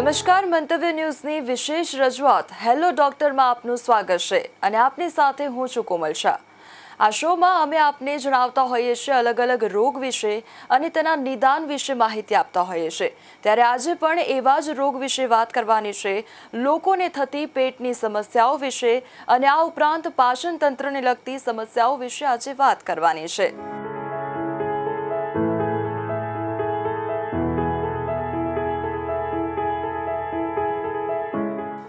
નમસ્કાર મંતવ્ય ન્યૂઝની વિશેષ રજૂઆત હેલો ડોક્ટરમાં આપનું સ્વાગત છે અને આપની સાથે હું છું કોમલ શાહ આ શોમાં અમે આપને જણાવતા હોઈએ છીએ અલગ અલગ રોગ વિશે અને તેના નિદાન વિશે માહિતી આપતા હોઈએ છીએ ત્યારે આજે પણ એવા જ રોગ વિશે વાત કરવાની છે લોકોને થતી પેટની સમસ્યાઓ વિશે અને આ ઉપરાંત પાચનતંત્રને લગતી સમસ્યાઓ વિશે આજે વાત કરવાની છે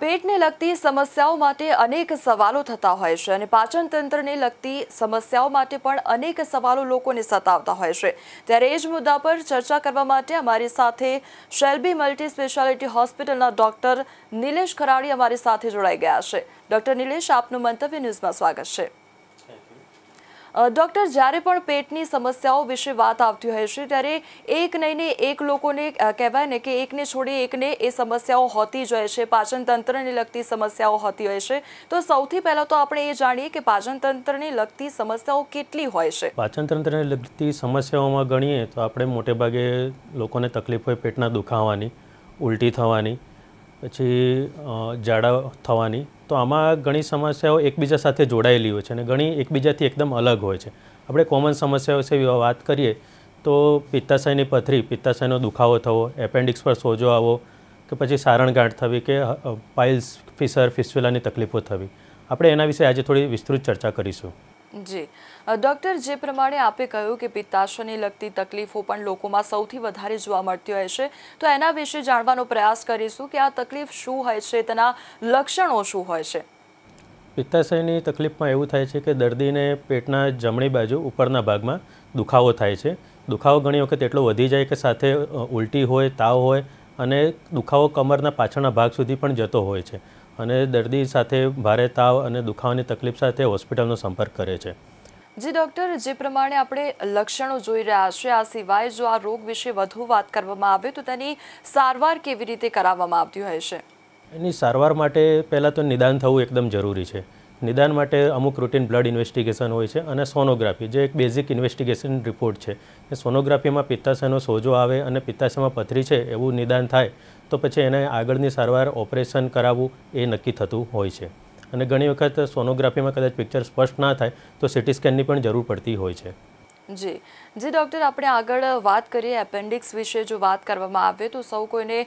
પેટને લગતી સમસ્યાઓ માટે અનેક સવાલો થતા હોય છે અને પાચનતંત્રને લગતી સમસ્યાઓ માટે પણ અનેક સવાલો લોકોને સતાવતા હોય છે ત્યારે એ જ મુદ્દા પર ચર્ચા કરવા માટે અમારી સાથે શેલ્બી મલ્ટી સ્પેશિયાલિટી હોસ્પિટલના ડોક્ટર નિલેશ ખરાડી અમારી સાથે જોડાઈ ગયા છે ડોક્ટર નિલેશ આપનું મંતવ્ય ન્યૂઝમાં સ્વાગત છે ડૉક્ટર જ્યારે પણ પેટની સમસ્યાઓ વિશે વાત આવતી હોય છે ત્યારે એક નહીં એક લોકોને કહેવાય ને કે એકને છોડે એકને એ સમસ્યાઓ હોતી જ હોય છે પાચનતંત્રને લગતી સમસ્યાઓ હોતી હોય છે તો સૌથી પહેલાં તો આપણે એ જાણીએ કે પાચનતંત્રને લગતી સમસ્યાઓ કેટલી હોય છે પાચનતંત્રને લગતી સમસ્યાઓમાં ગણીએ તો આપણે મોટેભાગે લોકોને તકલીફ હોય પેટના દુખાવાની ઉલટી થવાની પછી જાડા થવાની તો આમાં ઘણી સમસ્યાઓ એકબીજા સાથે જોડાયેલી હોય છે અને ઘણી એકબીજાથી એકદમ અલગ હોય છે આપણે કોમન સમસ્યાઓ વિશે વાત કરીએ તો પિત્તાશયની પથરી પિત્તાશયનો દુખાવો થવો એપેન્ડિક્સ પર સોજો આવો કે પછી સારણગાંઠ થવી કે પાઇલ્સ ફિસર ફિસ્યુલાની તકલીફો થવી આપણે એના વિશે આજે થોડી વિસ્તૃત ચર્ચા કરીશું જી ડૉક્ટર જે પ્રમાણે આપે કહ્યું કે પિત્તાશયની લગતી તકલીફો પણ લોકોમાં સૌથી વધારે જોવા મળતી હોય છે તો એના વિશે જાણવાનો પ્રયાસ કરીશું કે આ તકલીફ શું હોય છે તેના લક્ષણો શું હોય છે પિત્તાશયની તકલીફમાં એવું થાય છે કે દર્દીને પેટના જમણી બાજુ ઉપરના ભાગમાં દુખાવો થાય છે દુખાવો ઘણી વખત એટલો વધી જાય કે સાથે ઉલટી હોય તાવ હોય અને દુખાવો કમરના પાછળના ભાગ સુધી પણ જતો હોય છે અને દર્દી સાથે ભારે તાવ અને દુખાવાની તકલીફ સાથે હોસ્પિટલનો સંપર્ક કરે છે જી ડૉક્ટર જે પ્રમાણે આપણે લક્ષણો જોઈ રહ્યા છે આ સિવાય જો આ રોગ વિશે વધુ વાત કરવામાં આવે તો તેની સારવાર કેવી રીતે કરાવવામાં આવતી હોય છે એની સારવાર માટે પહેલાં તો નિદાન થવું એકદમ જરૂરી છે નિદાન માટે અમુક રૂટીન બ્લડ ઇન્વેસ્ટિગેશન હોય છે અને સોનોગ્રાફી જે એક બેઝિક ઇન્વેસ્ટિગેશન રિપોર્ટ છે એ સોનોગ્રાફીમાં પિત્તાશયનો સોજો આવે અને પિત્તાશયમાં પથરી છે એવું નિદાન થાય તો પછી એને આગળની સારવાર ઓપરેશન કરાવવું એ નક્કી થતું હોય છે અને ઘણી વખત સોનોગ્રાફીમાં કદાચ પિક્ચર સ્પષ્ટ ના થાય તો સિટી સ્કેનની પણ જરૂર પડતી હોય છે જી જી ડૉક્ટર આપણે આગળ વાત કરીએ એપેન્ડિક્સ વિશે જો વાત કરવામાં આવે તો સૌ કોઈને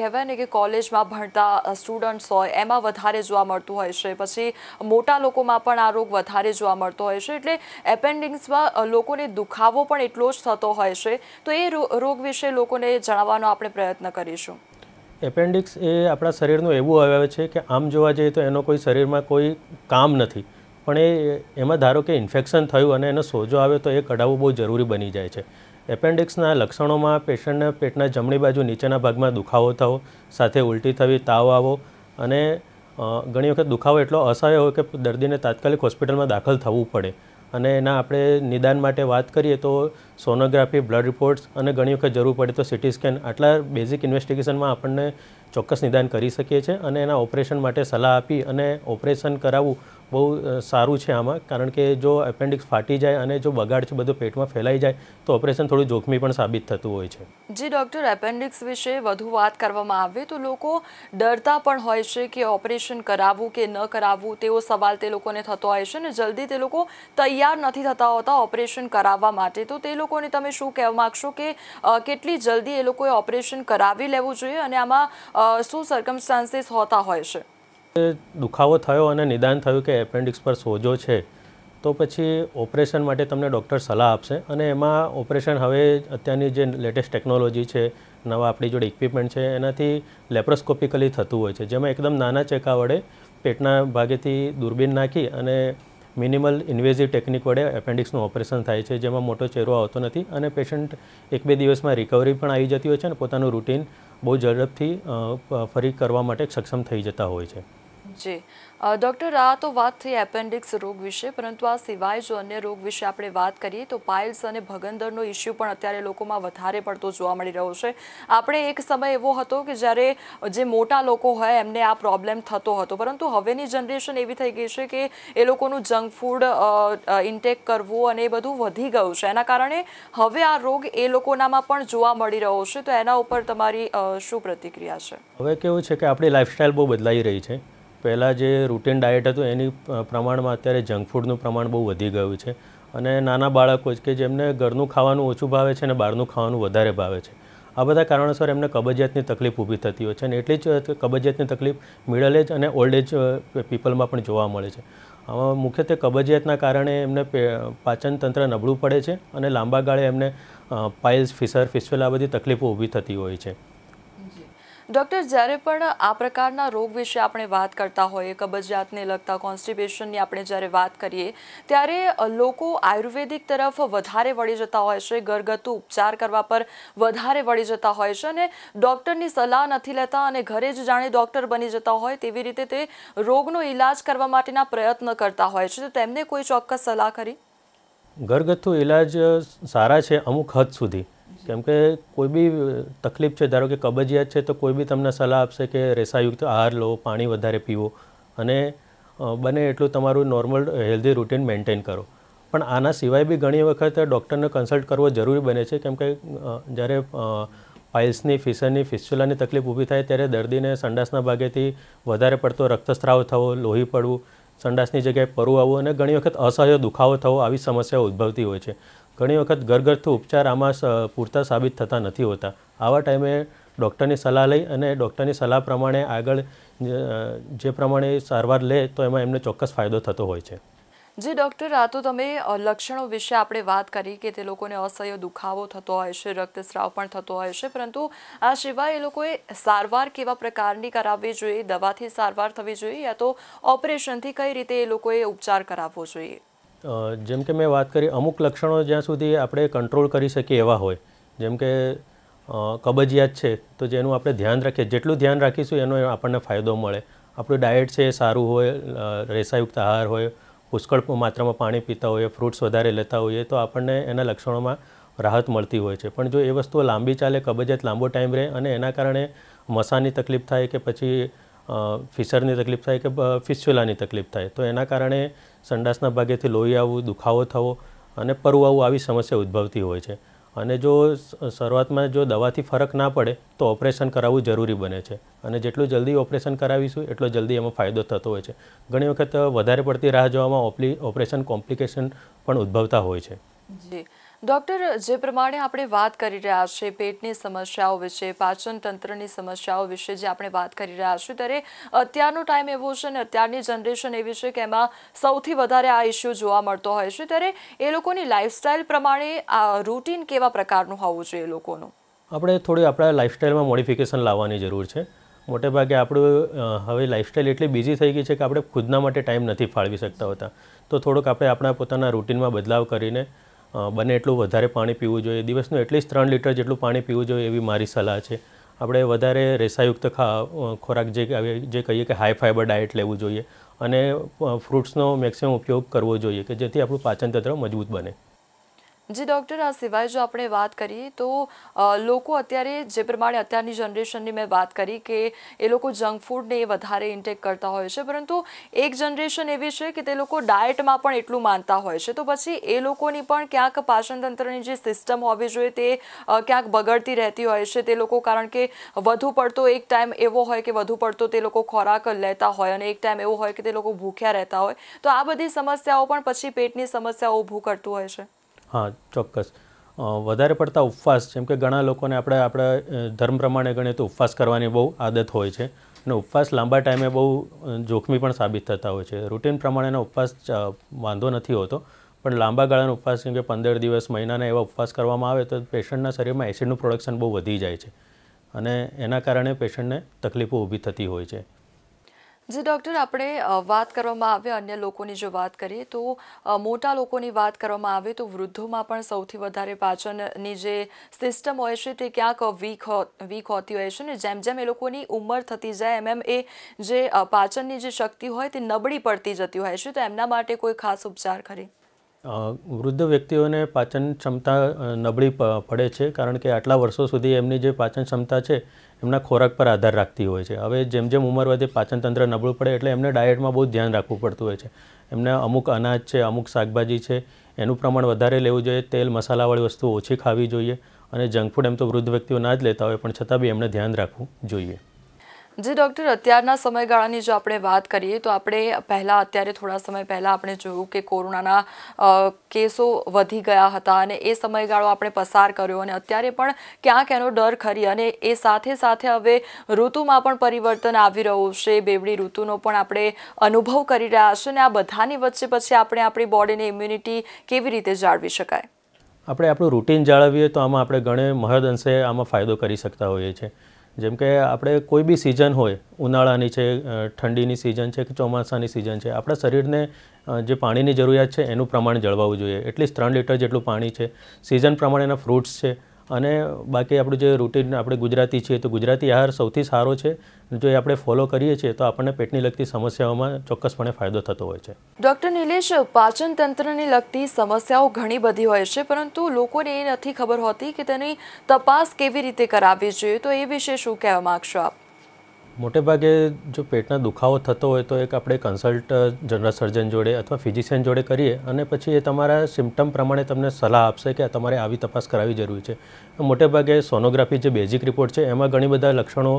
કહેવાય ને કે કોલેજમાં ભણતા સ્ટુડન્ટ્સ હોય એમાં વધારે જોવા મળતું હોય છે પછી મોટા લોકોમાં પણ આ રોગ વધારે જોવા મળતો હોય છે એટલે એપેન્ડિક્સમાં લોકોને દુખાવો પણ એટલો જ થતો હોય છે તો એ રોગ વિશે લોકોને જણાવવાનો આપણે પ્રયત્ન કરીશું એપેન્ડિક્સ એ આપણા શરીરનું એવું આવે છે કે આમ જોવા જઈએ તો એનો કોઈ શરીરમાં કોઈ કામ નથી પણ એ એમાં ધારો કે ઇન્ફેક્શન થયું અને એનો સોજો આવ્યો તો એ કઢાવવું બહુ જરૂરી બની જાય છે એપેન્ડિક્સના લક્ષણોમાં પેશન્ટને પેટના જમણી બાજુ નીચેના ભાગમાં દુખાવો થવો સાથે ઉલટી થવી તાવ આવો અને ઘણી વખત દુખાવો એટલો અસહ્ય હોય કે દર્દીને તાત્કાલિક હોસ્પિટલમાં દાખલ થવું પડે અને એના આપણે નિદાન માટે વાત કરીએ તો સોનોગ્રાફી બ્લડ રિપોર્ટ્સ અને ઘણી વખત જરૂર પડે તો સિટી સ્કેન આટલા બેઝિક ઇન્વેસ્ટિગેશનમાં આપણને ચોક્કસ નિદાન કરી શકીએ છીએ અને એના ઓપરેશન માટે સલાહ આપી અને ઓપરેશન કરાવવું બહુ સારું છે આમાં કારણ કે જો એપેન્ડિક્સ ફાટી જાય અને જો બગાડ છે બધું પેટમાં ફેલાઈ જાય તો ઓપરેશન થોડું જોખમી પણ સાબિત થતું હોય છે જી ડૉક્ટર એપેન્ડિક્સ વિશે વધુ વાત કરવામાં આવે તો લોકો ડરતા પણ હોય છે કે ઓપરેશન કરાવવું કે ન કરાવવું તેવો સવાલ તે લોકોને થતો હોય છે અને જલ્દી તે લોકો તૈયાર નથી થતા હોતા ઓપરેશન કરાવવા માટે તો તે લોકોને તમે શું કહેવા માગશો કે કેટલી જલ્દી એ લોકોએ ઓપરેશન કરાવી લેવું જોઈએ અને આમાં શું સરકમસ્ટાન્સીસ હોતા હોય છે દુખાવો થયો અને નિદાન થયું કે એપેન્ડિક્સ પર સોજો છે તો પછી ઓપરેશન માટે તમને ડૉક્ટર સલાહ આપશે અને એમાં ઓપરેશન હવે અત્યારની જે લેટેસ્ટ ટેકનોલોજી છે નવા આપણી જોડે ઇક્વિપમેન્ટ છે એનાથી લેપ્રોસ્કોપિકલી થતું હોય છે જેમાં એકદમ નાના ચેકા વડે પેટના ભાગેથી દૂરબીન નાખી અને મિનિમલ ઇન્વેઝિવ ટેકનિક વડે એપેન્ડિક્સનું ઓપરેશન થાય છે જેમાં મોટો ચહેરો આવતો નથી અને પેશન્ટ એક બે દિવસમાં રિકવરી પણ આવી જતી હોય છે અને પોતાનું રૂટીન બહુ ઝડપથી ફરી કરવા માટે સક્ષમ થઈ જતા હોય છે જી ડૉક્ટર આ તો વાત થઈ એપેન્ડિક્સ રોગ વિશે પરંતુ આ સિવાય જો અન્ય રોગ વિશે આપણે વાત કરીએ તો પાઇલ્સ અને ભગંદરનો ઇસ્યુ પણ અત્યારે લોકોમાં વધારે પડતો જોવા મળી રહ્યો છે આપણે એક સમય એવો હતો કે જ્યારે જે મોટા લોકો હોય એમને આ પ્રોબ્લેમ થતો હતો પરંતુ હવેની જનરેશન એવી થઈ ગઈ છે કે એ લોકોનું જંક ફૂડ ઇન્ટેક કરવું અને એ બધું વધી ગયું છે એના કારણે હવે આ રોગ એ લોકોનામાં પણ જોવા મળી રહ્યો છે તો એના ઉપર તમારી શું પ્રતિક્રિયા છે હવે કેવું છે કે આપણી લાઈફસ્ટાઈલ બહુ બદલાઈ રહી છે પહેલાં જે રૂટીન ડાયટ હતું એની પ્રમાણમાં અત્યારે જંક ફૂડનું પ્રમાણ બહુ વધી ગયું છે અને નાના બાળકો જ કે જેમને ઘરનું ખાવાનું ઓછું ભાવે છે અને બહારનું ખાવાનું વધારે ભાવે છે આ બધા કારણોસર એમને કબજિયાતની તકલીફ ઊભી થતી હોય છે અને એટલી જ કબજિયાતની તકલીફ મિડલ એજ અને ઓલ્ડ એજ પીપલમાં પણ જોવા મળે છે આમાં મુખ્યત્વે કબજિયાતના કારણે એમને પાચનતંત્ર નબળું પડે છે અને લાંબા ગાળે એમને પાઇલ્સ ફિસર ફિસ્વેલ આ બધી તકલીફો ઊભી થતી હોય છે ડૉક્ટર જ્યારે પણ આ પ્રકારના રોગ વિશે આપણે વાત કરતા હોઈએ કબજિયાતને લગતા કોન્સ્ટિપેશનની આપણે જ્યારે વાત કરીએ ત્યારે લોકો આયુર્વેદિક તરફ વધારે વળી જતા હોય છે ઘરગથ્થુ ઉપચાર કરવા પર વધારે વળી જતા હોય છે અને ડૉક્ટરની સલાહ નથી લેતા અને ઘરે જ જાણે ડૉક્ટર બની જતા હોય તેવી રીતે તે રોગનો ઈલાજ કરવા માટેના પ્રયત્ન કરતા હોય છે તો તેમને કોઈ ચોક્કસ સલાહ કરી ઘરગથ્થુ ઈલાજ સારા છે અમુક હદ સુધી કેમકે કોઈ બી તકલીફ છે ધારો કે કબજિયાત છે તો કોઈ બી તમને સલાહ આપશે કે રેસાયુક્ત આહાર લો પાણી વધારે પીવો અને બને એટલું તમારું નોર્મલ હેલ્ધી રૂટીન મેન્ટેન કરો પણ આના સિવાય બી ઘણી વખત ડૉક્ટરને કન્સલ્ટ કરવો જરૂરી બને છે કેમકે જ્યારે પાઇલ્સની ફિસરની ફિસ્ચ્યુલાની તકલીફ ઊભી થાય ત્યારે દર્દીને સંડાસના ભાગેથી વધારે પડતો રક્તસ્રાવ થવો લોહી પડવું સંડાસની જગ્યાએ પરુ આવવું અને ઘણી વખત અસહ્ય દુખાવો થવો આવી સમસ્યાઓ ઉદ્ભવતી હોય છે ઘણી વખત ઘરઘરથી ઉપચાર આમાં પૂરતા સાબિત થતા નથી હોતા આવા ટાઈમે ડૉક્ટરની સલાહ લઈ અને ડૉક્ટરની સલાહ પ્રમાણે આગળ જે પ્રમાણે સારવાર લે તો એમાં એમને ચોક્કસ ફાયદો થતો હોય છે જે ડૉક્ટર આ તો તમે લક્ષણો વિશે આપણે વાત કરી કે તે લોકોને અસહ્ય દુખાવો થતો હોય છે રક્તસ્રાવ પણ થતો હોય છે પરંતુ આ સિવાય એ લોકોએ સારવાર કેવા પ્રકારની કરાવવી જોઈએ દવાથી સારવાર થવી જોઈએ યા તો ઓપરેશનથી કઈ રીતે એ લોકોએ ઉપચાર કરાવવો જોઈએ જેમ કે મેં વાત કરી અમુક લક્ષણો જ્યાં સુધી આપણે કંટ્રોલ કરી શકીએ એવા હોય જેમ કે કબજિયાત છે તો જેનું આપણે ધ્યાન રાખીએ જેટલું ધ્યાન રાખીશું એનો આપણને ફાયદો મળે આપણું ડાયટ છે એ સારું હોય રેસાયુક્ત આહાર હોય પુષ્કળ માત્રામાં પાણી પીતા હોઈએ ફ્રૂટ્સ વધારે લેતા હોઈએ તો આપણને એના લક્ષણોમાં રાહત મળતી હોય છે પણ જો એ વસ્તુઓ લાંબી ચાલે કબજિયાત લાંબો ટાઈમ રહે અને એના કારણે મસાની તકલીફ થાય કે પછી ફિશરની તકલીફ થાય કે ફિસ્યુલાની તકલીફ થાય તો એના કારણે સંડાસના ભાગેથી લોહી આવવું દુખાવો થવો અને પરવાવું આવી સમસ્યા ઉદ્ભવતી હોય છે અને જો શરૂઆતમાં જો દવાથી ફરક ના પડે તો ઓપરેશન કરાવવું જરૂરી બને છે અને જેટલું જલ્દી ઓપરેશન કરાવીશું એટલો જલ્દી એમાં ફાયદો થતો હોય છે ઘણી વખત વધારે પડતી રાહ જોવામાં ઓપરેશન કોમ્પ્લિકેશન પણ ઉદ્ભવતા હોય છે જી ડૉક્ટર જે પ્રમાણે આપણે વાત કરી રહ્યા છે પેટની સમસ્યાઓ વિશે પાચન તંત્રની સમસ્યાઓ વિશે જે આપણે વાત કરી રહ્યા છીએ ત્યારે અત્યારનો ટાઈમ એવો છે ને અત્યારની જનરેશન એવી છે કે એમાં સૌથી વધારે આ ઇસ્યુ જોવા મળતો હોય છે ત્યારે એ લોકોની લાઇફસ્ટાઇલ પ્રમાણે આ રૂટીન કેવા પ્રકારનું હોવું જોઈએ લોકોનું આપણે થોડી આપણા લાઇફસ્ટાઇલમાં મોડિફિકેશન લાવવાની જરૂર છે મોટેભાગે આપણું હવે લાઇફસ્ટાઈલ એટલી બિઝી થઈ ગઈ છે કે આપણે ખુદના માટે ટાઈમ નથી ફાળવી શકતા હોતા તો થોડુંક આપણે આપણા પોતાના રૂટીનમાં બદલાવ કરીને બને એટલું વધારે પાણી પીવું જોઈએ દિવસનું એટલીસ્ટ ત્રણ લીટર જેટલું પાણી પીવું જોઈએ એવી મારી સલાહ છે આપણે વધારે રેસાયુક્ત ખા ખોરાક જે જે કહીએ કે હાઈ ફાઇબર ડાયટ લેવું જોઈએ અને ફ્રૂટ્સનો મેક્સિમમ ઉપયોગ કરવો જોઈએ કે જેથી આપણું પાચનતંત્ર મજબૂત બને જી ડૉક્ટર આ સિવાય જો આપણે વાત કરીએ તો લોકો અત્યારે જે પ્રમાણે અત્યારની જનરેશનની મેં વાત કરી કે એ લોકો જંક ફૂડને એ વધારે ઇન્ટેક કરતા હોય છે પરંતુ એક જનરેશન એવી છે કે તે લોકો ડાયટમાં પણ એટલું માનતા હોય છે તો પછી એ લોકોની પણ ક્યાંક પાચનતંત્રની જે સિસ્ટમ હોવી જોઈએ તે ક્યાંક બગડતી રહેતી હોય છે તે લોકો કારણ કે વધુ પડતો એક ટાઈમ એવો હોય કે વધુ પડતો તે લોકો ખોરાક લેતા હોય અને એક ટાઈમ એવો હોય કે તે લોકો ભૂખ્યા રહેતા હોય તો આ બધી સમસ્યાઓ પણ પછી પેટની સમસ્યાઓ ઊભું કરતું હોય છે હા ચોક્કસ વધારે પડતા ઉપવાસ જેમ કે ઘણા લોકોને આપણે આપણા ધર્મ પ્રમાણે ગણીએ તો ઉપવાસ કરવાની બહુ આદત હોય છે અને ઉપવાસ લાંબા ટાઈમે બહુ જોખમી પણ સાબિત થતા હોય છે રૂટીન પ્રમાણેનો ઉપવાસ વાંધો નથી હોતો પણ લાંબા ગાળાનો ઉપવાસ જેમ કે પંદર દિવસ મહિનાના એવા ઉપવાસ કરવામાં આવે તો પેશન્ટના શરીરમાં એસિડનું પ્રોડક્શન બહુ વધી જાય છે અને એના કારણે પેશન્ટને તકલીફો ઊભી થતી હોય છે જી ડૉક્ટર આપણે વાત કરવામાં આવે અન્ય લોકોની જો વાત કરીએ તો મોટા લોકોની વાત કરવામાં આવે તો વૃદ્ધોમાં પણ સૌથી વધારે પાચનની જે સિસ્ટમ હોય છે તે ક્યાંક વીક વીક હોતી હોય છે ને જેમ જેમ એ લોકોની ઉંમર થતી જાય એમ એમ એ જે પાચનની જે શક્તિ હોય તે નબળી પડતી જતી હોય છે તો એમના માટે કોઈ ખાસ ઉપચાર ખરી વૃદ્ધ વ્યક્તિઓને પાચન ક્ષમતા નબળી પડે છે કારણ કે આટલા વર્ષો સુધી એમની જે પાચન ક્ષમતા છે એમના ખોરાક પર આધાર રાખતી હોય છે હવે જેમ જેમ ઉંમર વધે પાચનતંત્ર નબળું પડે એટલે એમને ડાયટમાં બહુ ધ્યાન રાખવું પડતું હોય છે એમને અમુક અનાજ છે અમુક શાકભાજી છે એનું પ્રમાણ વધારે લેવું જોઈએ તેલ મસાલાવાળી વસ્તુ ઓછી ખાવી જોઈએ અને જંક ફૂડ એમ તો વૃદ્ધ વ્યક્તિઓ ના જ લેતા હોય પણ છતાં બી એમને ધ્યાન રાખવું જોઈએ જે ડૉક્ટર અત્યારના સમયગાળાની જો આપણે વાત કરીએ તો આપણે પહેલાં અત્યારે થોડા સમય પહેલાં આપણે જોયું કે કોરોનાના કેસો વધી ગયા હતા અને એ સમયગાળો આપણે પસાર કર્યો અને અત્યારે પણ ક્યાંક એનો ડર ખરી અને એ સાથે સાથે હવે ઋતુમાં પણ પરિવર્તન આવી રહ્યું છે બેવડી ઋતુનો પણ આપણે અનુભવ કરી રહ્યા છે અને આ બધાની વચ્ચે પછી આપણે આપણી બોડીની ઇમ્યુનિટી કેવી રીતે જાળવી શકાય આપણે આપણું રૂટીન જાળવીએ તો આમાં આપણે ઘણે મહદ અંશે આમાં ફાયદો કરી શકતા હોઈએ છીએ જેમ કે આપણે કોઈ બી સિઝન હોય ઉનાળાની છે ઠંડીની સિઝન છે કે ચોમાસાની સિઝન છે આપણા શરીરને જે પાણીની જરૂરિયાત છે એનું પ્રમાણ જળવાવું જોઈએ એટલીસ્ટ ત્રણ લીટર જેટલું પાણી છે સિઝન પ્રમાણેના ફ્રૂટ્સ છે અને બાકી આપણું જે રૂટીન આપણે ગુજરાતી છીએ તો ગુજરાતી આહાર સૌથી સારો છે જો એ આપણે ફોલો કરીએ છીએ તો આપણને પેટની લગતી સમસ્યાઓમાં ચોક્કસપણે ફાયદો થતો હોય છે ડૉક્ટર નિલેશ પાચન તંત્રને લગતી સમસ્યાઓ ઘણી બધી હોય છે પરંતુ લોકોને એ નથી ખબર હોતી કે તેની તપાસ કેવી રીતે કરાવવી જોઈએ તો એ વિશે શું કહેવા માગશો આપ મોટે ભાગે જો પેટના દુખાવો થતો હોય તો એક આપણે કન્સલ્ટ જનરલ સર્જન જોડે અથવા ફિઝિશિયન જોડે કરીએ અને પછી એ તમારા સિમ્ટમ પ્રમાણે તમને સલાહ આપશે કે તમારે આવી તપાસ કરાવવી જરૂરી છે મોટે ભાગે સોનોગ્રાફી જે બેઝિક રિપોર્ટ છે એમાં ઘણી બધા લક્ષણો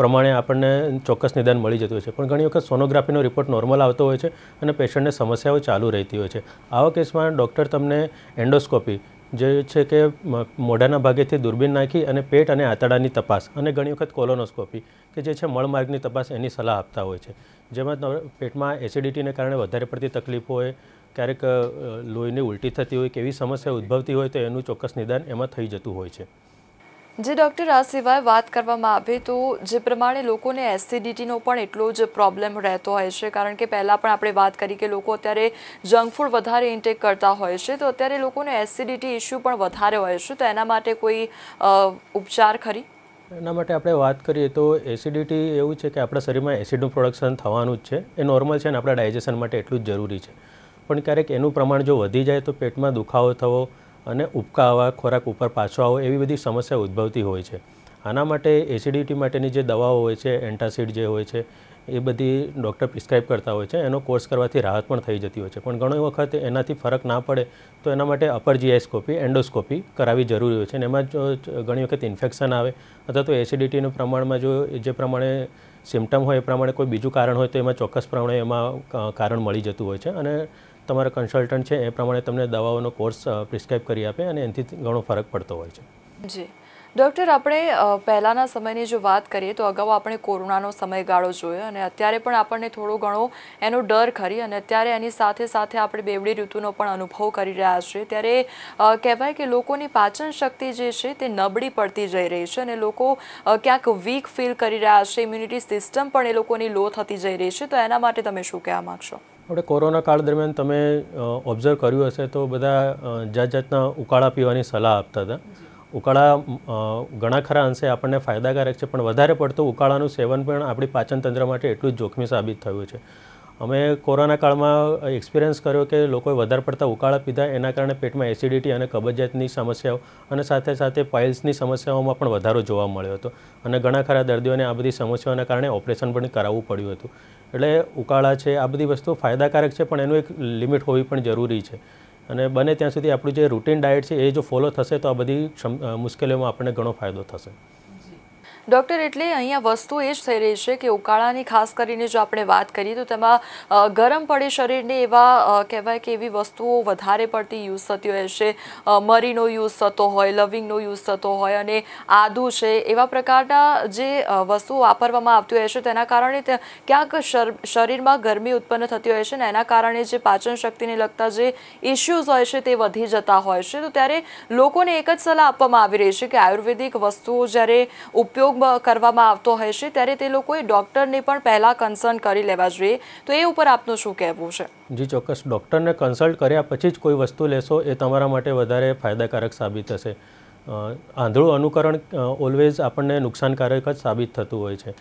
પ્રમાણે આપણને ચોક્કસ નિદાન મળી જતું હોય છે પણ ઘણી વખત સોનોગ્રાફીનો રિપોર્ટ નોર્મલ આવતો હોય છે અને પેશન્ટને સમસ્યાઓ ચાલુ રહેતી હોય છે આવા કેસમાં ડૉક્ટર તમને એન્ડોસ્કોપી જે છે કે મોઢાના ભાગેથી દૂરબીન નાખી અને પેટ અને આંતરડાની તપાસ અને ઘણી વખત કોલોનોસ્કોપી કે જે છે મળમાર્ગની તપાસ એની સલાહ આપતા હોય છે જેમાં પેટમાં એસિડિટીને કારણે વધારે પડતી તકલીફ હોય ક્યારેક લોહીની ઉલટી થતી હોય કેવી સમસ્યા ઉદ્ભવતી હોય તો એનું ચોક્કસ નિદાન એમાં થઈ જતું હોય છે જે ડૉક્ટર આ સિવાય વાત કરવામાં આવે તો જે પ્રમાણે લોકોને એસિડિટીનો પણ એટલો જ પ્રોબ્લેમ રહેતો હોય છે કારણ કે પહેલાં પણ આપણે વાત કરી કે લોકો અત્યારે જંક ફૂડ વધારે ઇન્ટેક કરતા હોય છે તો અત્યારે લોકોને એસિડિટી ઇસ્યુ પણ વધારે હોય છે તો એના માટે કોઈ ઉપચાર ખરી એના માટે આપણે વાત કરીએ તો એસિડિટી એવું છે કે આપણા શરીરમાં એસિડનું પ્રોડક્શન થવાનું જ છે એ નોર્મલ છે અને આપણા ડાયજેશન માટે એટલું જ જરૂરી છે પણ ક્યારેક એનું પ્રમાણ જો વધી જાય તો પેટમાં દુખાવો થવો અને ઉબકાવા ખોરાક ઉપર પાછો આવો એવી બધી સમસ્યા ઉદ્ભવતી હોય છે આના માટે એસિડિટી માટેની જે દવાઓ હોય છે એન્ટાસિડ જે હોય છે એ બધી ડૉક્ટર પ્રિસ્ક્રાઇબ કરતા હોય છે એનો કોર્સ કરવાથી રાહત પણ થઈ જતી હોય છે પણ ઘણી વખત એનાથી ફરક ના પડે તો એના માટે અપર જીઆઈસ્કોપી એન્ડોસ્કોપી કરાવી જરૂરી હોય છે અને એમાં જો ઘણી વખત ઇન્ફેક્શન આવે અથવા તો એસિડિટીનું પ્રમાણમાં જો જે પ્રમાણે સિમ્ટમ હોય એ પ્રમાણે કોઈ બીજું કારણ હોય તો એમાં ચોક્કસ પ્રમાણે એમાં કારણ મળી જતું હોય છે અને તમારા કન્સલ્ટન્ટ છે એ પ્રમાણે તમને દવાઓનો કોર્સ પ્રિસ્ક્રાઇબ કરી આપે અને એનાથી ઘણો ફરક પડતો હોય છે જી ડૉક્ટર આપણે પહેલાંના સમયની જો વાત કરીએ તો અગાઉ આપણે કોરોનાનો સમયગાળો જોયો અને અત્યારે પણ આપણને થોડો ઘણો એનો ડર ખરી અને અત્યારે એની સાથે સાથે આપણે બેવડી ઋતુનો પણ અનુભવ કરી રહ્યા છીએ ત્યારે કહેવાય કે લોકોની પાચન શક્તિ જે છે તે નબળી પડતી જઈ રહી છે અને લોકો ક્યાંક વીક ફીલ કરી રહ્યા છે ઇમ્યુનિટી સિસ્ટમ પણ એ લોકોની લો થતી જઈ રહી છે તો એના માટે તમે શું કહેવા માગશો આપણે કોરોના કાળ દરમિયાન તમે ઓબ્ઝર્વ કર્યું હશે તો બધા જાત જાતના ઉકાળા પીવાની સલાહ આપતા હતા ઉકાળા ઘણા ખરા અંશે આપણને ફાયદાકારક છે પણ વધારે પડતું ઉકાળાનું સેવન પણ આપણી પાચનતંત્ર માટે એટલું જ જોખમી સાબિત થયું છે અમે કોરોના કાળમાં એક્સપિરિયન્સ કર્યો કે લોકોએ વધારે પડતા ઉકાળા પીધા એના કારણે પેટમાં એસિડિટી અને કબજિયાતની સમસ્યાઓ અને સાથે સાથે પાઇલ્સની સમસ્યાઓમાં પણ વધારો જોવા મળ્યો હતો અને ઘણા ખરા દર્દીઓને આ બધી સમસ્યાઓના કારણે ઓપરેશન પણ કરાવવું પડ્યું હતું એટલે ઉકાળા છે આ બધી વસ્તુ ફાયદાકારક છે પણ એનું એક લિમિટ હોવી પણ જરૂરી છે અને બને ત્યાં સુધી આપણું જે રૂટીન ડાયટ છે એ જો ફોલો થશે તો આ બધી મુશ્કેલીઓમાં આપણને ઘણો ફાયદો થશે ડૉક્ટર એટલે અહીંયા વસ્તુ એ જ થઈ રહી છે કે ઉકાળાની ખાસ કરીને જો આપણે વાત કરીએ તો તેમાં ગરમ પડે શરીરને એવા કહેવાય કે એવી વસ્તુઓ વધારે પડતી યુઝ થતી હોય છે મરીનો યુઝ થતો હોય લવિંગનો યુઝ થતો હોય અને આદુ છે એવા પ્રકારના જે વસ્તુઓ વાપરવામાં આવતી હોય છે તેના કારણે ક્યાંક શરીરમાં ગરમી ઉત્પન્ન થતી હોય છે ને એના કારણે જે પાચન શક્તિને લગતા જે ઇશ્યુઝ હોય છે તે વધી જતા હોય છે તો ત્યારે લોકોને એક જ સલાહ આપવામાં આવી રહી છે કે આયુર્વેદિક વસ્તુઓ જ્યારે ઉપયોગ વિલંબ કરવામાં આવતો હશે ત્યારે તે લોકોએ ડૉક્ટરને પણ પહેલાં કન્સર્ન કરી લેવા જોઈએ તો એ ઉપર આપનું શું કહેવું છે જી ચોક્કસ ડૉક્ટરને કન્સલ્ટ કર્યા પછી જ કોઈ વસ્તુ લેશો એ તમારા માટે વધારે ફાયદાકારક સાબિત થશે આંધળું અનુકરણ ઓલવેઝ આપણને નુકસાનકારક જ સાબિત થતું હોય છે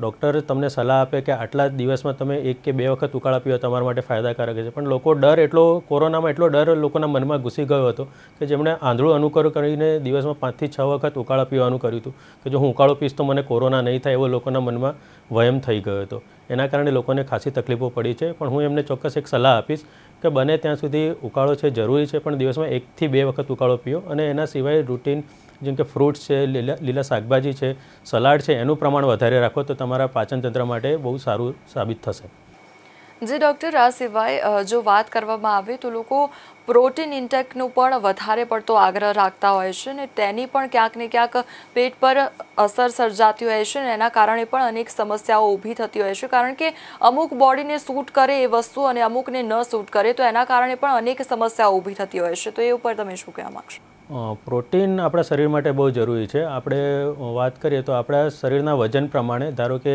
ડૉક્ટર તમને સલાહ આપે કે આટલા દિવસમાં તમે એક કે બે વખત ઉકાળા પીવો તમારા માટે ફાયદાકારક છે પણ લોકો ડર એટલો કોરોનામાં એટલો ડર લોકોના મનમાં ઘૂસી ગયો હતો કે જેમણે આંધળું અનુકર કરીને દિવસમાં પાંચથી છ વખત ઉકાળા પીવાનું કર્યું હતું કે જો હું ઉકાળો પીશ તો મને કોરોના નહીં થાય એવો લોકોના મનમાં વયમ થઈ ગયો હતો એના કારણે લોકોને ખાસી તકલીફો પડી છે પણ હું એમને ચોક્કસ એક સલાહ આપીશ કે બને ત્યાં સુધી ઉકાળો છે જરૂરી છે પણ દિવસમાં એકથી બે વખત ઉકાળો પીઓ અને એના સિવાય રૂટિન જેમ કે ફ્રૂટ્સ છે લીલા લીલા શાકભાજી છે સલાડ છે એનું પ્રમાણ વધારે રાખો તો તમારા પાચનતંત્ર માટે બહુ સારું સાબિત થશે જે ડૉક્ટર આ સિવાય જો વાત કરવામાં આવે તો લોકો પ્રોટીન ઇન્ટેકનું પણ વધારે પડતો આગ્રહ રાખતા હોય છે ને તેની પણ ક્યાંક ને ક્યાંક પેટ પર અસર સર્જાતી હોય છે ને એના કારણે પણ અનેક સમસ્યાઓ ઊભી થતી હોય છે કારણ કે અમુક બોડીને સૂટ કરે એ વસ્તુ અને અમુકને ન સૂટ કરે તો એના કારણે પણ અનેક સમસ્યાઓ ઊભી થતી હોય છે તો એ ઉપર તમે શું કહેવા માગશો પ્રોટીન આપણા શરીર માટે બહુ જરૂરી છે આપણે વાત કરીએ તો આપણા શરીરના વજન પ્રમાણે ધારો કે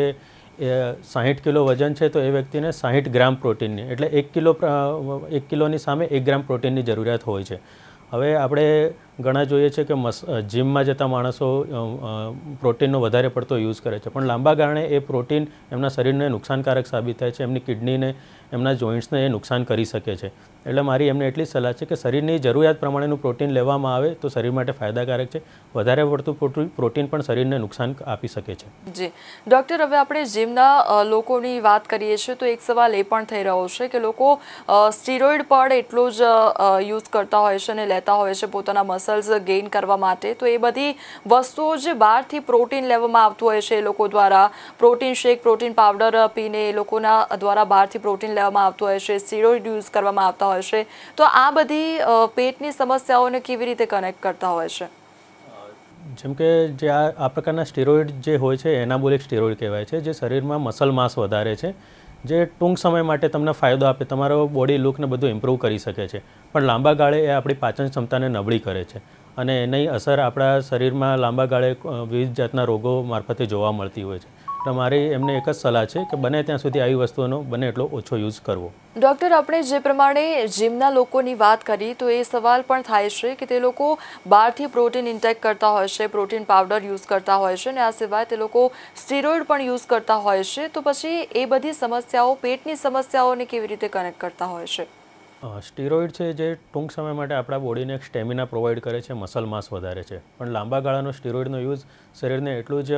સાહીઠ કિલો વજન છે તો એ વ્યક્તિને સાહીઠ ગ્રામ પ્રોટીનની એટલે એક કિલો એક કિલોની સામે એક ગ્રામ પ્રોટીનની જરૂરિયાત હોય છે હવે આપણે ઘણા જોઈએ છે કે મસ જીમમાં જતા માણસો પ્રોટીનનો વધારે પડતો યુઝ કરે છે પણ લાંબા ગાળે એ પ્રોટીન એમના શરીરને નુકસાનકારક સાબિત થાય છે એમની કિડનીને એમના જોઈન્ટ્સને એ નુકસાન કરી શકે છે એટલે મારી એમને એટલી સલાહ છે કે શરીરની જરૂરિયાત પ્રમાણેનું પ્રોટીન લેવામાં આવે તો શરીર માટે ફાયદાકારક છે વધારે પડતું પ્રોટીન પણ શરીરને નુકસાન આપી શકે છે જી ડૉક્ટર હવે આપણે જીમના લોકોની વાત કરીએ છીએ તો એક સવાલ એ પણ થઈ રહ્યો છે કે લોકો સ્ટીરોઇડ પણ એટલું જ યુઝ કરતા હોય છે અને લેતા હોય છે પોતાના મસ મસલ્સ ગેઇન કરવા માટે તો એ બધી વસ્તુઓ જે બહારથી પ્રોટીન લેવામાં આવતું હોય છે એ લોકો દ્વારા પ્રોટીન શેક પ્રોટીન પાવડર પીને એ લોકોના દ્વારા બહારથી પ્રોટીન લેવામાં આવતું હોય છે સ્ટીરોઇડ યુઝ કરવામાં આવતા હોય છે તો આ બધી પેટની સમસ્યાઓને કેવી રીતે કનેક્ટ કરતા હોય છે જેમ કે જે આ પ્રકારના સ્ટીરોઇડ જે હોય છે એના એનાબોલિક સ્ટીરોઇડ કહેવાય છે જે શરીરમાં મસલ માસ વધારે છે જે ટૂંક સમય માટે તમને ફાયદો આપે તમારો બોડી લુકને બધું ઇમ્પ્રૂવ કરી શકે છે પણ લાંબા ગાળે એ આપણી પાચન ક્ષમતાને નબળી કરે છે અને એની અસર આપણા શરીરમાં લાંબા ગાળે વિવિધ જાતના રોગો મારફતે જોવા મળતી હોય છે તો એમને એક જ સલાહ છે કે બને ત્યાં સુધી આવી વસ્તુઓનો બને એટલો ઓછો યુઝ કરવો ડૉક્ટર આપણે જે પ્રમાણે જીમના લોકોની વાત કરી તો એ સવાલ પણ થાય છે કે તે લોકો બહારથી પ્રોટીન ઇન્ટેક કરતા હોય છે પ્રોટીન પાવડર યુઝ કરતા હોય છે અને આ સિવાય તે લોકો સ્ટીરોઇડ પણ યુઝ કરતા હોય છે તો પછી એ બધી સમસ્યાઓ પેટની સમસ્યાઓને કેવી રીતે કનેક્ટ કરતા હોય છે સ્ટીરોઇડ છે જે ટૂંક સમય માટે આપણા બોડીને એક સ્ટેમિના પ્રોવાઈડ કરે છે મસલ માસ વધારે છે પણ લાંબા ગાળાનો સ્ટીરોઇડનો યુઝ શરીરને એટલું જ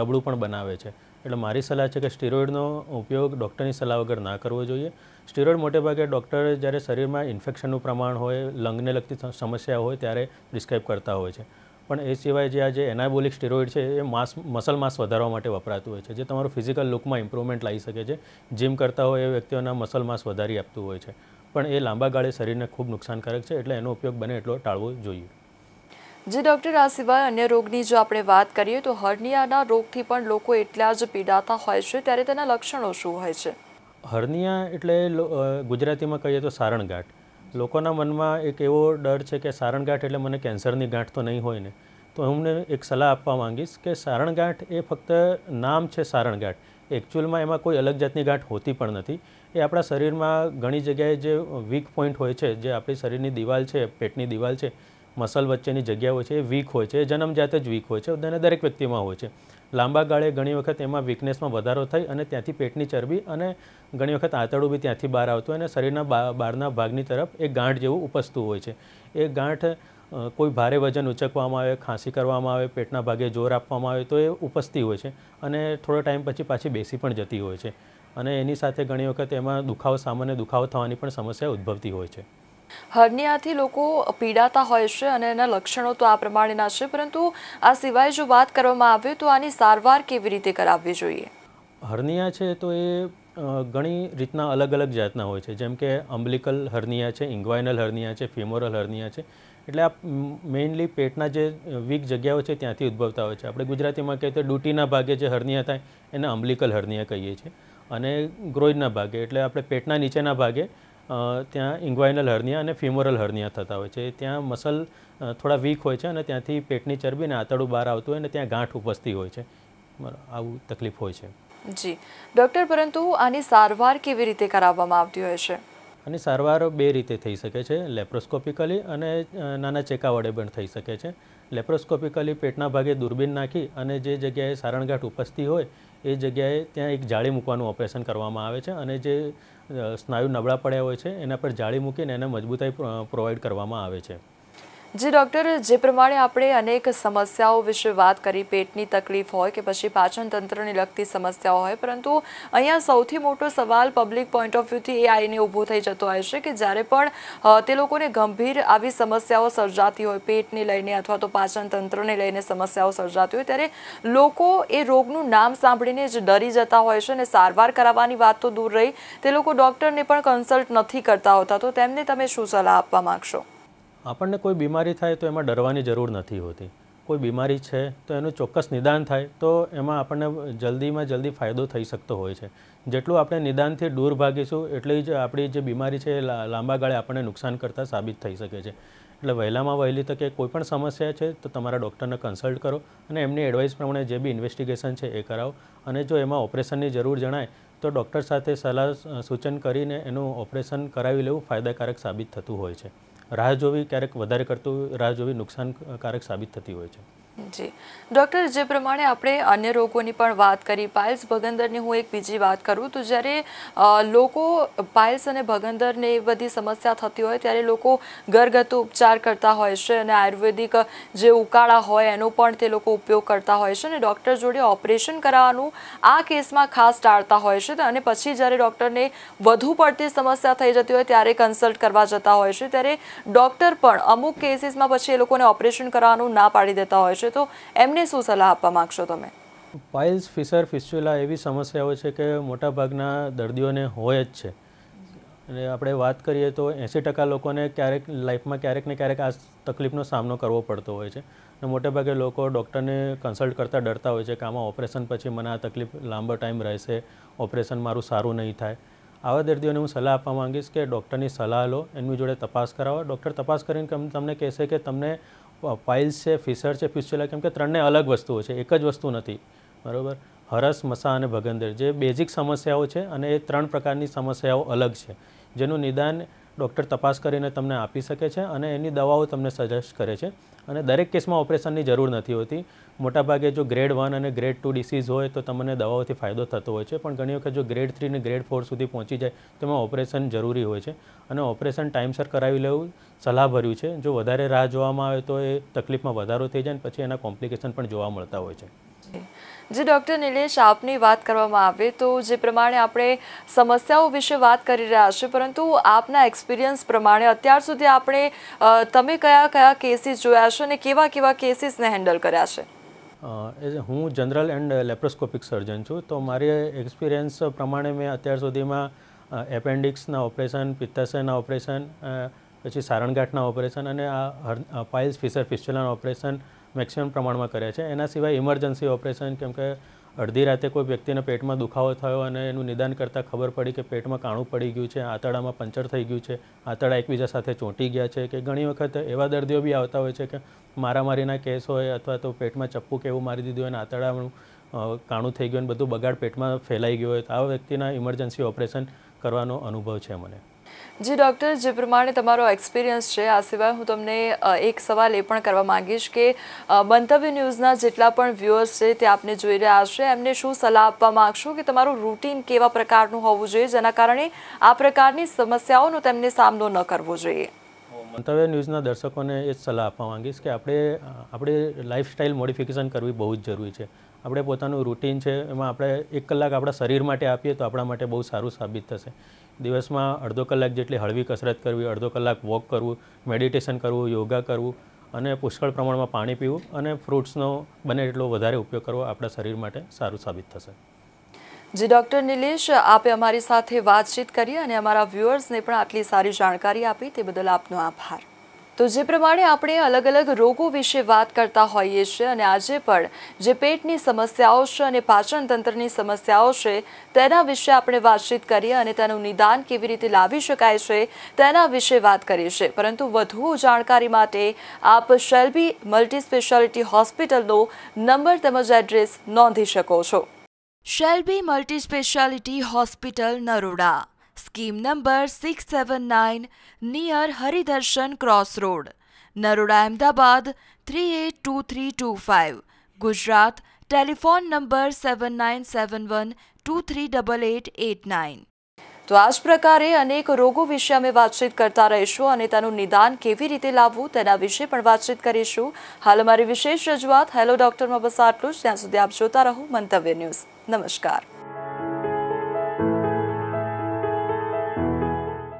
નબળું પણ બનાવે છે એટલે મારી સલાહ છે કે સ્ટીરોઇડનો ઉપયોગ ડૉક્ટરની સલાહ વગર ના કરવો જોઈએ સ્ટીરોઇડ મોટેભાગે ડૉક્ટર જ્યારે શરીરમાં ઇન્ફેક્શનનું પ્રમાણ હોય લંગને લગતી સમસ્યા હોય ત્યારે પ્રિસ્ક્રાઇબ કરતા હોય છે પણ એ સિવાય જે આ જે એનાબોલિક સ્ટેરોઇડ છે એ માસ મસલ માસ વધારવા માટે વપરાતું હોય છે જે તમારું ફિઝિકલ લુકમાં ઇમ્પ્રુવમેન્ટ લાવી શકે છે જીમ કરતા હોય એ વ્યક્તિઓના મસલ માસ વધારી આપતું હોય છે પણ એ લાંબા ગાળે શરીરને ખૂબ નુકસાનકારક છે એટલે એનો ઉપયોગ બને એટલો ટાળવો જોઈએ જે ડૉક્ટર આ સિવાય અન્ય રોગની જો આપણે વાત કરીએ તો હર્નિયાના રોગથી પણ લોકો એટલા જ પીડાતા હોય છે ત્યારે તેના લક્ષણો શું હોય છે હર્નિયા એટલે ગુજરાતીમાં કહીએ તો સારણગાંઠ લોકોના મનમાં એક એવો ડર છે કે સારણગાંઠ એટલે મને કેન્સરની ગાંઠ તો નહીં હોય ને તો હુંને એક સલાહ આપવા માંગીશ કે સારણગાંઠ એ ફક્ત નામ છે સારણગાંઠ એકચ્યુઅલમાં એમાં કોઈ અલગ જાતની ગાંઠ હોતી પણ નથી એ આપણા શરીરમાં ઘણી જગ્યાએ જે વીક પોઈન્ટ હોય છે જે આપણી શરીરની દિવાલ છે પેટની દિવાલ છે મસલ વચ્ચેની જગ્યા હોય છે એ વીક હોય છે એ જન્મજાત જ વીક હોય છે અને દરેક વ્યક્તિમાં હોય છે લાંબા ગાળે ઘણી વખત એમાં વીકનેસમાં વધારો થઈ અને ત્યાંથી પેટની ચરબી અને ઘણી વખત આંતરડું બી ત્યાંથી બહાર આવતું અને શરીરના બહારના ભાગની તરફ એ ગાંઠ જેવું ઉપસતું હોય છે એ ગાંઠ કોઈ ભારે વજન ઉચકવામાં આવે ખાંસી કરવામાં આવે પેટના ભાગે જોર આપવામાં આવે તો એ ઉપસતી હોય છે અને થોડો ટાઈમ પછી પાછી બેસી પણ જતી હોય છે અને એની સાથે ઘણી વખત એમાં દુખાવો સામાન્ય દુખાવો થવાની પણ સમસ્યા ઉદ્ભવતી હોય છે હર્નિયાથી લોકો પીડાતા હોય છે અને એના લક્ષણો તો આ પ્રમાણેના છે પરંતુ આ સિવાય જો વાત કરવામાં આવે તો આની સારવાર કેવી રીતે કરાવવી જોઈએ હર્નિયા છે તો એ ઘણી રીતના અલગ અલગ જાતના હોય છે જેમ કે અમ્બલિકલ હર્નિયા છે ઇન્ગ્વાઇનલ હર્નિયા છે ફિમોરલ હર્નિયા છે એટલે આ મેઇનલી પેટના જે વીક જગ્યાઓ છે ત્યાંથી ઉદ્ભવતા હોય છે આપણે ગુજરાતીમાં કહીએ તો ડૂટીના ભાગે જે હર્નિયા થાય એને અમ્બલિકલ હર્નિયા કહીએ છીએ અને ગ્રોઇનના ભાગે એટલે આપણે પેટના નીચેના ભાગે ત્યાં ઇન્ગ્વાઇનલ હર્નિયા અને ફિમોરલ હર્નિયા થતા હોય છે ત્યાં મસલ થોડા વીક હોય છે અને ત્યાંથી પેટની ચરબી અને આંતરડું બહાર આવતું હોય અને ત્યાં ગાંઠ ઉપજતી હોય છે આવું તકલીફ હોય છે જી ડૉક્ટર પરંતુ આની સારવાર કેવી રીતે કરાવવામાં આવતી હોય છે આની સારવાર બે રીતે થઈ શકે છે લેપ્રોસ્કોપિકલી અને નાના ચેકા વડે પણ થઈ શકે છે લેપ્રોસ્કોપિકલી પેટના ભાગે દૂરબીન નાખી અને જે જગ્યાએ સારણગાંઠ ઉપજતી હોય એ જગ્યાએ ત્યાં એક જાળી મૂકવાનું ઓપરેશન કરવામાં આવે છે અને જે સ્નાયુ નબળા પડ્યા હોય છે એના પર જાળી મૂકીને એને મજબૂતાઈ પ્રોવાઈડ કરવામાં આવે છે જી ડૉક્ટર જે પ્રમાણે આપણે અનેક સમસ્યાઓ વિશે વાત કરી પેટની તકલીફ હોય કે પછી પાચન તંત્રને લગતી સમસ્યાઓ હોય પરંતુ અહીંયા સૌથી મોટો સવાલ પબ્લિક પોઈન્ટ ઓફ વ્યૂથી એ આવીને ઊભો થઈ જતો હોય છે કે જ્યારે પણ તે લોકોને ગંભીર આવી સમસ્યાઓ સર્જાતી હોય પેટને લઈને અથવા તો પાચન તંત્રને લઈને સમસ્યાઓ સર્જાતી હોય ત્યારે લોકો એ રોગનું નામ સાંભળીને જ ડરી જતા હોય છે અને સારવાર કરાવવાની વાત તો દૂર રહી તે લોકો ડૉક્ટરને પણ કન્સલ્ટ નથી કરતા હોતા તો તેમને તમે શું સલાહ આપવા માગશો આપણને કોઈ બીમારી થાય તો એમાં ડરવાની જરૂર નથી હોતી કોઈ બીમારી છે તો એનું ચોક્કસ નિદાન થાય તો એમાં આપણને જલ્દીમાં જલ્દી ફાયદો થઈ શકતો હોય છે જેટલું આપણે નિદાનથી દૂર ભાગીશું એટલી જ આપણી જે બીમારી છે એ લાંબા ગાળે આપણને નુકસાન કરતાં સાબિત થઈ શકે છે એટલે વહેલામાં વહેલી તકે કોઈ પણ સમસ્યા છે તો તમારા ડૉક્ટરને કન્સલ્ટ કરો અને એમની એડવાઇસ પ્રમાણે જે બી ઇન્વેસ્ટિગેશન છે એ કરાવો અને જો એમાં ઓપરેશનની જરૂર જણાય તો ડૉક્ટર સાથે સલાહ સૂચન કરીને એનું ઓપરેશન કરાવી લેવું ફાયદાકારક સાબિત થતું હોય છે રાહ જોવી ક્યારેક વધારે કરતું રાહ જોવી નુકસાનકારક સાબિત થતી હોય છે જી ડૉક્ટર જે પ્રમાણે આપણે અન્ય રોગોની પણ વાત કરી પાયલ્સ ભગંદરની હું એક બીજી વાત કરું તો જ્યારે લોકો પાયલ્સ અને ભગંદરને એ બધી સમસ્યા થતી હોય ત્યારે લોકો ઘરગથ્થુ ઉપચાર કરતા હોય છે અને આયુર્વેદિક જે ઉકાળા હોય એનો પણ તે લોકો ઉપયોગ કરતા હોય છે અને ડૉક્ટર જોડે ઓપરેશન કરાવવાનું આ કેસમાં ખાસ ટાળતા હોય છે અને પછી જ્યારે ડૉક્ટરને વધુ પડતી સમસ્યા થઈ જતી હોય ત્યારે કન્સલ્ટ કરવા જતા હોય છે ત્યારે ડૉક્ટર પણ અમુક કેસીસમાં પછી એ લોકોને ઓપરેશન કરાવવાનું ના પાડી દેતા હોય છે છે તો એમને શું સલાહ આપવા માંગશો તમે પાઇલ્સ ફિશર ફિસ્ચ્યુલા એવી સમસ્યાઓ છે કે મોટાભાગના દર્દીઓને હોય જ છે અને આપણે વાત કરીએ તો એંસી ટકા લોકોને ક્યારેક લાઈફમાં ક્યારેક ને ક્યારેક આ તકલીફનો સામનો કરવો પડતો હોય છે અને મોટેભાગે લોકો ડૉક્ટરને કન્સલ્ટ કરતાં ડરતા હોય છે કે આમાં ઓપરેશન પછી મને આ તકલીફ લાંબો ટાઈમ રહેશે ઓપરેશન મારું સારું નહીં થાય આવા દર્દીઓને હું સલાહ આપવા માંગીશ કે ડૉક્ટરની સલાહ લો એમની જોડે તપાસ કરાવો ડૉક્ટર તપાસ કરીને તમને કહેશે કે તમને પાઇલ્સ છે ફિશર છે ફ્યુસ્યુલા કેમ કે ત્રણને અલગ વસ્તુઓ છે એક જ વસ્તુ નથી બરાબર હરસ મસા અને ભગંદર જે બેઝિક સમસ્યાઓ છે અને એ ત્રણ પ્રકારની સમસ્યાઓ અલગ છે જેનું નિદાન ડૉક્ટર તપાસ કરીને તમને આપી શકે છે અને એની દવાઓ તમને સજેસ્ટ કરે છે અને દરેક કેસમાં ઓપરેશનની જરૂર નથી હોતી મોટાભાગે જો ગ્રેડ વન અને ગ્રેડ ટુ ડિસીઝ હોય તો તમને દવાઓથી ફાયદો થતો હોય છે પણ ઘણી વખત જો ગ્રેડ થ્રી અને ગ્રેડ ફોર સુધી પહોંચી જાય તો એમાં ઓપરેશન જરૂરી હોય છે અને ઓપરેશન ટાઈમસર કરાવી લેવું સલાહભર્યું છે જો વધારે રાહ જોવામાં આવે તો એ તકલીફમાં વધારો થઈ જાય ને પછી એના કોમ્પ્લિકેશન પણ જોવા મળતા હોય છે જે ડૉક્ટર નિલેશ આપની વાત કરવામાં આવે તો જે પ્રમાણે આપણે સમસ્યાઓ વિશે વાત કરી રહ્યા છીએ પરંતુ આપના એક્સપિરિયન્સ પ્રમાણે અત્યાર સુધી આપણે તમે કયા કયા કેસીસ જોયા છે અને કેવા કેવા કેસીસને હેન્ડલ કર્યા છે હું જનરલ એન્ડ લેપ્રોસ્કોપિક સર્જન છું તો મારી એક્સપિરિયન્સ પ્રમાણે મેં અત્યાર સુધીમાં એપેન્ડિક્સના ઓપરેશન પિત્તાશયના ઓપરેશન પછી સારણગાંઠના ઓપરેશન અને આ પાઇલ્સ ફિસર ફિસ્ચ્યુલાના ઓપરેશન મેક્સિમમ પ્રમાણમાં કર્યા છે એના સિવાય ઇમરજન્સી ઓપરેશન કેમ કે અડધી રાતે કોઈ વ્યક્તિને પેટમાં દુખાવો થયો અને એનું નિદાન કરતાં ખબર પડી કે પેટમાં કાણું પડી ગયું છે આંતળામાં પંચર થઈ ગયું છે આંતળા એકબીજા સાથે ચોંટી ગયા છે કે ઘણી વખત એવા દર્દીઓ બી આવતા હોય છે કે મારામારીના કેસ હોય અથવા તો પેટમાં ચપ્પુ કેવું મારી દીધું હોય અને આંતળાનું કાણું થઈ ગયું અને બધું બગાડ પેટમાં ફેલાઈ ગયું હોય તો આ વ્યક્તિના ઇમરજન્સી ઓપરેશન કરવાનો અનુભવ છે મને જી ડૉક્ટર જે પ્રમાણે તમારો એક્સપિરિયન્સ છે આ સિવાય હું તમને એક સવાલ એ પણ કરવા માગીશ કે મંતવ્ય ન્યૂઝના જેટલા પણ વ્યૂઅર્સ છે તે આપને જોઈ રહ્યા છે એમને શું સલાહ આપવા માગશો કે તમારું રૂટીન કેવા પ્રકારનું હોવું જોઈએ જેના કારણે આ પ્રકારની સમસ્યાઓનો તેમને સામનો ન કરવો જોઈએ મંતવ્ય ન્યૂઝના દર્શકોને એ જ સલાહ આપવા માંગીશ કે આપણે આપણે લાઇફસ્ટાઇલ મોડિફિકેશન કરવી બહુ જ જરૂરી છે આપણે પોતાનું રૂટીન છે એમાં આપણે એક કલાક આપણા શરીર માટે આપીએ તો આપણા માટે બહુ સારું સાબિત થશે દિવસમાં અડધો કલાક જેટલી હળવી કસરત કરવી અડધો કલાક વોક કરવું મેડિટેશન કરવું યોગા કરવું અને પુષ્કળ પ્રમાણમાં પાણી પીવું અને ફ્રૂટ્સનો બને એટલો વધારે ઉપયોગ કરવો આપણા શરીર માટે સારું સાબિત થશે જી ડૉક્ટર નિલેશ આપે અમારી સાથે વાતચીત કરી અને અમારા વ્યુઅર્સને પણ આટલી સારી જાણકારી આપી તે બદલ આપનો આભાર તો જે પ્રમાણે આપણે અલગ અલગ રોગો વિશે વાત કરતા હોઈએ છીએ અને આજે પણ જે પેટની સમસ્યાઓ છે અને પાચન તંત્રની સમસ્યાઓ છે તેના વિશે આપણે વાતચીત કરીએ અને તેનું નિદાન કેવી રીતે લાવી શકાય છે તેના વિશે વાત કરીએ છીએ પરંતુ વધુ જાણકારી માટે આપ શેલ્બી મલ્ટી સ્પેશિયાલિટી હોસ્પિટલનો નંબર તેમજ એડ્રેસ નોંધી શકો છો Shelby multi speciality hospital Naroda scheme number six seven nine near Haridarshan cross road Naroda Ahmedabad three eight two three two five Gujarat telephone number seven nine seven one two three double eight eight nine તો આ જ પ્રકારે અનેક રોગો વિશે અમે વાતચીત કરતા રહીશું અને તેનું નિદાન કેવી રીતે લાવવું તેના વિશે પણ વાતચીત કરીશું હાલ અમારી વિશેષ રજૂઆત હેલો ડોક્ટરમાં બસ આટલું જ ત્યાં સુધી આપ જોતા રહો મંતવ્ય ન્યૂઝ નમસ્કાર